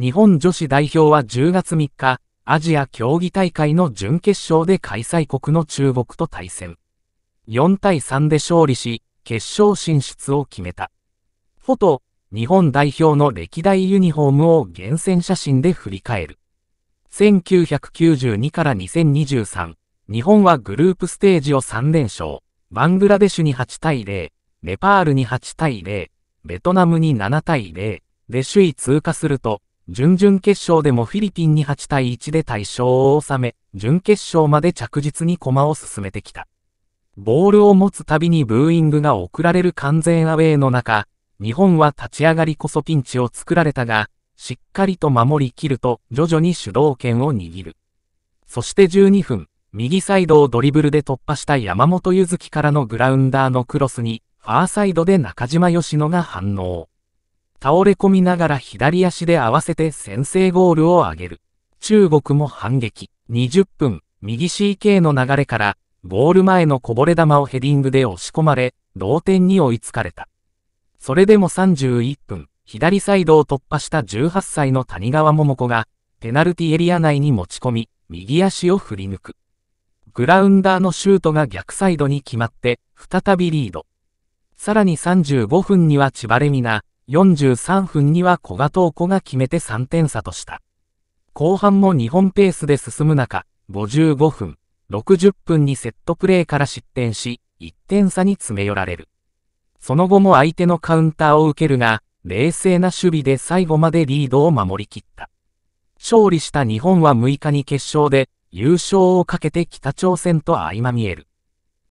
日本女子代表は10月3日、アジア競技大会の準決勝で開催国の中国と対戦。4対3で勝利し、決勝進出を決めた。フォト、日本代表の歴代ユニフォームを厳選写真で振り返る。1992から2023、日本はグループステージを3連勝、バングラデシュに8対0、ネパールに8対0、ベトナムに7対0で首位通過すると、準々決勝でもフィリピンに8対1で大勝を収め、準決勝まで着実に駒を進めてきた。ボールを持つたびにブーイングが送られる完全アウェーの中、日本は立ち上がりこそピンチを作られたが、しっかりと守りきると徐々に主導権を握る。そして12分、右サイドをドリブルで突破した山本ゆずきからのグラウンダーのクロスに、ファーサイドで中島よしのが反応。倒れ込みながら左足で合わせて先制ゴールを挙げる。中国も反撃。20分、右 CK の流れから、ゴール前のこぼれ球をヘディングで押し込まれ、同点に追いつかれた。それでも31分、左サイドを突破した18歳の谷川桃子が、ペナルティエリア内に持ち込み、右足を振り抜く。グラウンダーのシュートが逆サイドに決まって、再びリード。さらに35分には千葉レミナ、43分には古賀東子が決めて3点差とした。後半も日本ペースで進む中、55分、60分にセットプレーから失点し、1点差に詰め寄られる。その後も相手のカウンターを受けるが、冷静な守備で最後までリードを守り切った。勝利した日本は6日に決勝で、優勝をかけて北朝鮮と相まみえる。